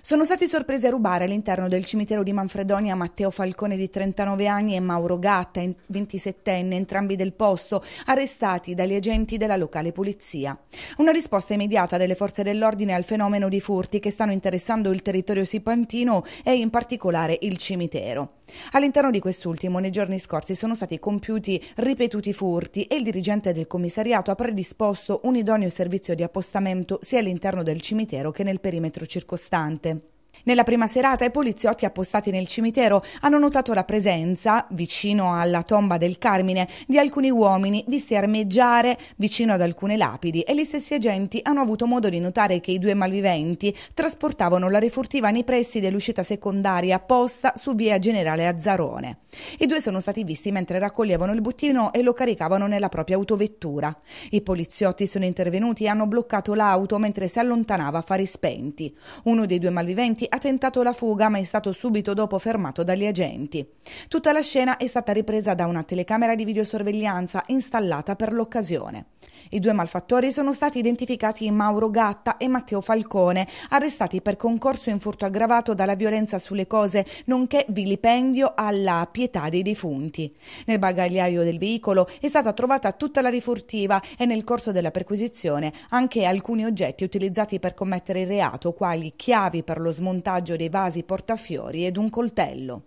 Sono stati sorpresi a rubare all'interno del cimitero di Manfredonia Matteo Falcone di 39 anni e Mauro Gatta, 27enne, entrambi del posto, arrestati dagli agenti della locale polizia. Una risposta immediata delle forze dell'ordine al fenomeno di furti che stanno interessando il territorio sipantino e in particolare il cimitero. All'interno di quest'ultimo, nei giorni scorsi sono stati compiuti ripetuti furti e il dirigente del commissariato ha predisposto un idoneo servizio di appostamento sia all'interno del cimitero che nel perimetro circostante. Nella prima serata i poliziotti appostati nel cimitero hanno notato la presenza, vicino alla tomba del Carmine, di alcuni uomini visti armeggiare vicino ad alcune lapidi e gli stessi agenti hanno avuto modo di notare che i due malviventi trasportavano la refurtiva nei pressi dell'uscita secondaria apposta su via Generale Azzarone. I due sono stati visti mentre raccoglievano il bottino e lo caricavano nella propria autovettura. I poliziotti sono intervenuti e hanno bloccato l'auto mentre si allontanava a fari spenti. Uno dei due malviventi ha tentato la fuga ma è stato subito dopo fermato dagli agenti. Tutta la scena è stata ripresa da una telecamera di videosorveglianza installata per l'occasione. I due malfattori sono stati identificati Mauro Gatta e Matteo Falcone, arrestati per concorso in furto aggravato dalla violenza sulle cose, nonché vilipendio alla pietà dei defunti. Nel bagagliaio del veicolo è stata trovata tutta la rifurtiva e nel corso della perquisizione anche alcuni oggetti utilizzati per commettere il reato, quali chiavi per lo smontaggio montaggio dei vasi portafiori ed un coltello.